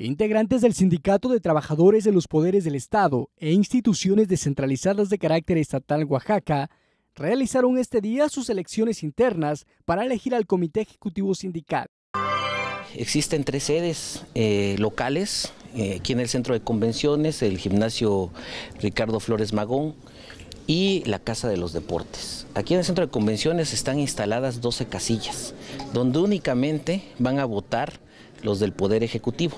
Integrantes del Sindicato de Trabajadores de los Poderes del Estado e instituciones descentralizadas de carácter estatal Oaxaca realizaron este día sus elecciones internas para elegir al Comité Ejecutivo Sindical. Existen tres sedes eh, locales, eh, aquí en el Centro de Convenciones, el Gimnasio Ricardo Flores Magón y la Casa de los Deportes. Aquí en el Centro de Convenciones están instaladas 12 casillas, donde únicamente van a votar los del Poder Ejecutivo.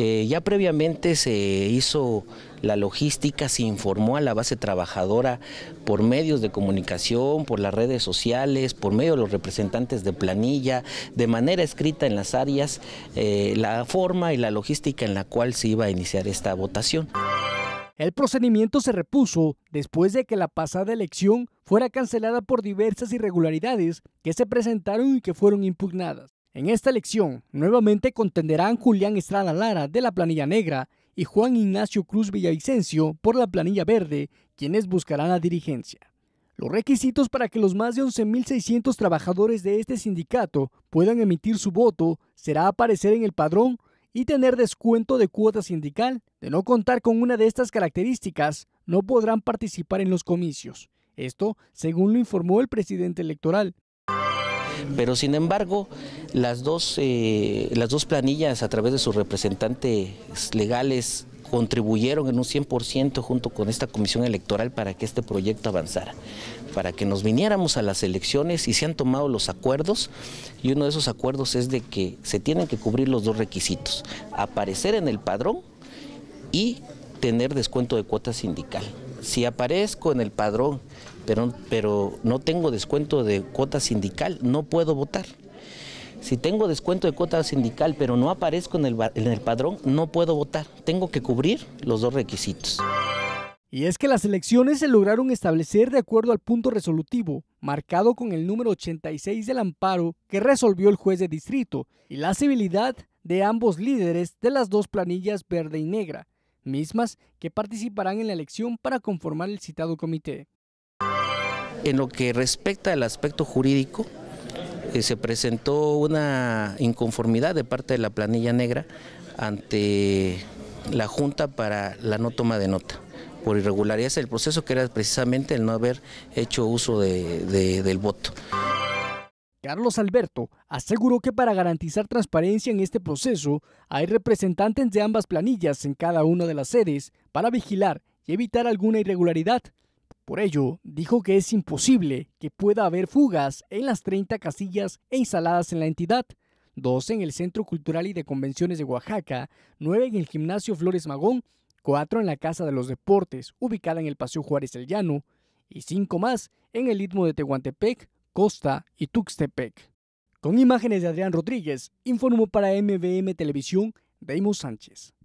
Eh, ya previamente se hizo la logística, se informó a la base trabajadora por medios de comunicación, por las redes sociales, por medio de los representantes de planilla, de manera escrita en las áreas, eh, la forma y la logística en la cual se iba a iniciar esta votación. El procedimiento se repuso después de que la pasada elección fuera cancelada por diversas irregularidades que se presentaron y que fueron impugnadas. En esta elección, nuevamente contenderán Julián Estrada Lara de la planilla negra y Juan Ignacio Cruz Villavicencio por la planilla verde, quienes buscarán la dirigencia. Los requisitos para que los más de 11.600 trabajadores de este sindicato puedan emitir su voto será aparecer en el padrón y tener descuento de cuota sindical. De no contar con una de estas características, no podrán participar en los comicios. Esto según lo informó el presidente electoral. Pero sin embargo, las dos, eh, las dos planillas a través de sus representantes legales contribuyeron en un 100% junto con esta comisión electoral para que este proyecto avanzara, para que nos viniéramos a las elecciones y se han tomado los acuerdos y uno de esos acuerdos es de que se tienen que cubrir los dos requisitos, aparecer en el padrón y tener descuento de cuota sindical. Si aparezco en el padrón pero, no tengo descuento de cuota sindical, no puedo votar. Si tengo descuento de cuota sindical, pero no aparezco en el, en el padrón, no puedo votar. Tengo que cubrir los dos requisitos. Y es que las elecciones se lograron establecer de acuerdo al punto resolutivo, marcado con el número 86 del amparo que resolvió el juez de distrito, y la civilidad de ambos líderes de las dos planillas verde y negra, mismas que participarán en la elección para conformar el citado comité. En lo que respecta al aspecto jurídico, eh, se presentó una inconformidad de parte de la planilla negra ante la Junta para la no toma de nota por irregularidades del proceso que era precisamente el no haber hecho uso del voto. Carlos Alberto aseguró que para garantizar transparencia en este proceso hay representantes de ambas planillas en cada una de las sedes para vigilar y evitar alguna irregularidad, por ello, dijo que es imposible que pueda haber fugas en las 30 casillas e instaladas en la entidad, dos en el Centro Cultural y de Convenciones de Oaxaca, nueve en el Gimnasio Flores Magón, cuatro en la Casa de los Deportes, ubicada en el Paseo Juárez el Llano, y cinco más en el Istmo de Tehuantepec, Costa y Tuxtepec. Con imágenes de Adrián Rodríguez, informó para MBM Televisión Deimos Sánchez.